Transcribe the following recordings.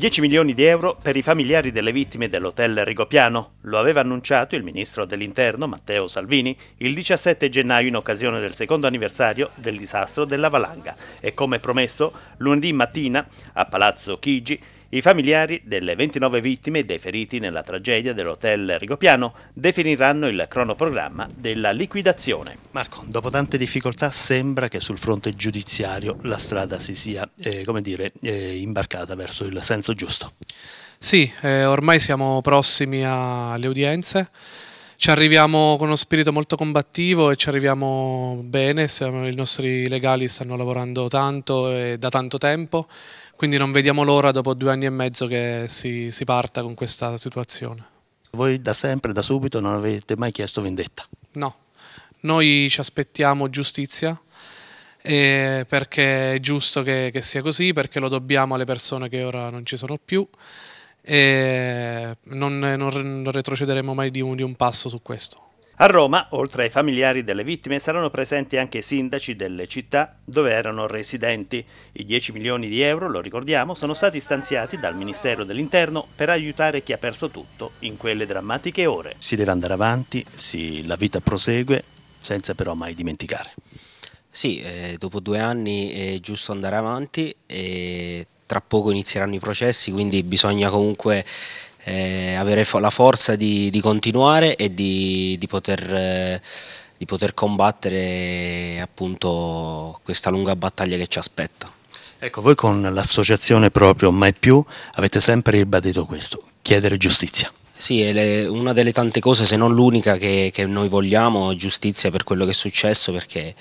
10 milioni di euro per i familiari delle vittime dell'hotel Rigopiano. Lo aveva annunciato il ministro dell'Interno Matteo Salvini il 17 gennaio in occasione del secondo anniversario del disastro della valanga e come promesso lunedì mattina a Palazzo Chigi i familiari delle 29 vittime e dei feriti nella tragedia dell'hotel Rigopiano definiranno il cronoprogramma della liquidazione. Marco, dopo tante difficoltà sembra che sul fronte giudiziario la strada si sia, eh, come dire, eh, imbarcata verso il senso giusto. Sì, eh, ormai siamo prossimi alle udienze ci arriviamo con uno spirito molto combattivo e ci arriviamo bene, siamo, i nostri legali stanno lavorando tanto e da tanto tempo, quindi non vediamo l'ora dopo due anni e mezzo che si, si parta con questa situazione. Voi da sempre, da subito, non avete mai chiesto vendetta? No, noi ci aspettiamo giustizia, eh, perché è giusto che, che, sia così, perché lo dobbiamo alle persone che ora non ci sono più e non, non, non retrocederemo mai di un, di un passo su questo. A Roma, oltre ai familiari delle vittime, saranno presenti anche i sindaci delle città dove erano residenti. I 10 milioni di euro, lo ricordiamo, sono stati stanziati dal Ministero dell'Interno per aiutare chi ha perso tutto in quelle drammatiche ore. Si deve andare avanti, si, la vita prosegue, senza però mai dimenticare. Sì, eh, dopo due anni è giusto andare avanti e tra poco inizieranno i processi, quindi bisogna comunque eh, avere la forza di, di continuare e di, di, poter, eh, di, poter, combattere appunto questa lunga battaglia che ci aspetta. Ecco, voi con l'associazione proprio Mai Più avete sempre ribadito questo, chiedere giustizia. Sì, è una delle tante cose, se non l'unica, che, che noi vogliamo, giustizia per quello che è successo, perché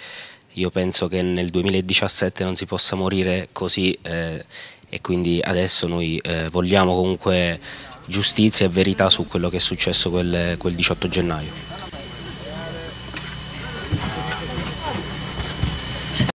io penso che nel 2017 non si possa morire così eh, e quindi adesso noi eh, vogliamo comunque giustizia e verità su quello che è successo quel, quel 18 gennaio.